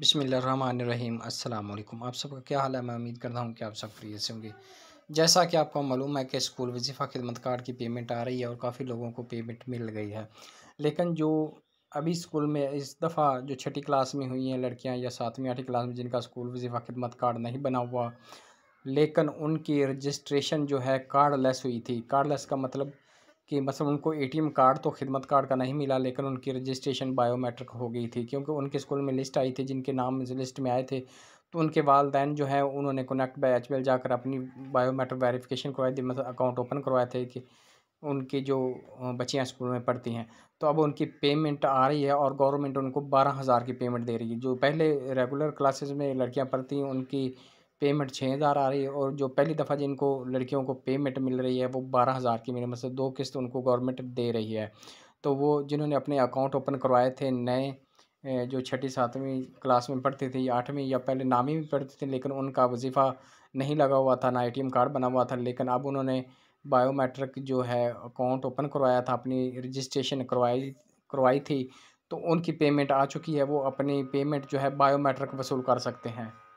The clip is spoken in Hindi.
बिसमीम अल्लाम आप सबका क्या हाल है मैं उम्मीद करता हूँ कि आप सब फ्री से होंगे जैसा कि आपको मालूम है कि स्कूल वजीफ़ा खिदमत कार्ड की पेमेंट आ रही है और काफ़ी लोगों को पेमेंट मिल गई है लेकिन जो अभी स्कूल में इस दफ़ा जो छठी क्लास में हुई हैं लड़कियाँ या सातवीं आठवीं क्लास में जिनका स्कूल वजीफ़ा खिदमत कार्ड नहीं बना हुआ लेकिन उनकी रजिस्ट्रेशन जो है कार्ड लेस हुई थी कार्ड का मतलब कि मतलब उनको एटीएम कार्ड तो खिदमत कार्ड का नहीं मिला लेकिन उनकी रजिस्ट्रेशन बायोमेट्रिक हो गई थी क्योंकि उनके स्कूल में लिस्ट आई थी जिनके नाम इस लिस्ट में आए थे तो उनके वालदेन जो है उन्होंने कनेक्ट बाई एच जाकर अपनी बायोमेट्रिक वेरीफिकेशन करवाई थी मतलब अकाउंट ओपन करवाए थे कि उनकी जो बच्चियाँ स्कूल में पढ़ती हैं तो अब उनकी पेमेंट आ रही है और गवर्नमेंट उनको बारह हज़ार की पेमेंट दे रही है जो पहले रेगुलर क्लासेस में लड़कियाँ पढ़ती हैं उनकी पेमेंट छः हज़ार आ रही है और जो पहली दफ़ा जिनको लड़कियों को पेमेंट मिल रही है वो बारह हज़ार की मेरे मतलब दो किस्त उनको गवर्नमेंट दे रही है तो वो जिन्होंने अपने अकाउंट ओपन करवाए थे नए जो छठी सातवीं क्लास में पढ़ते थे या आठवीं या पहले नामी में पढ़ते थे लेकिन उनका वजीफ़ा नहीं लगा हुआ था ना ए कार्ड बना हुआ था लेकिन अब उन्होंने बायोमेट्रिक जो है अकाउंट ओपन करवाया था अपनी रजिस्ट्रेशन करवाई करवाई थी तो उनकी पेमेंट आ चुकी है वो अपनी पेमेंट जो है बायोमेट्रिक वसूल कर सकते हैं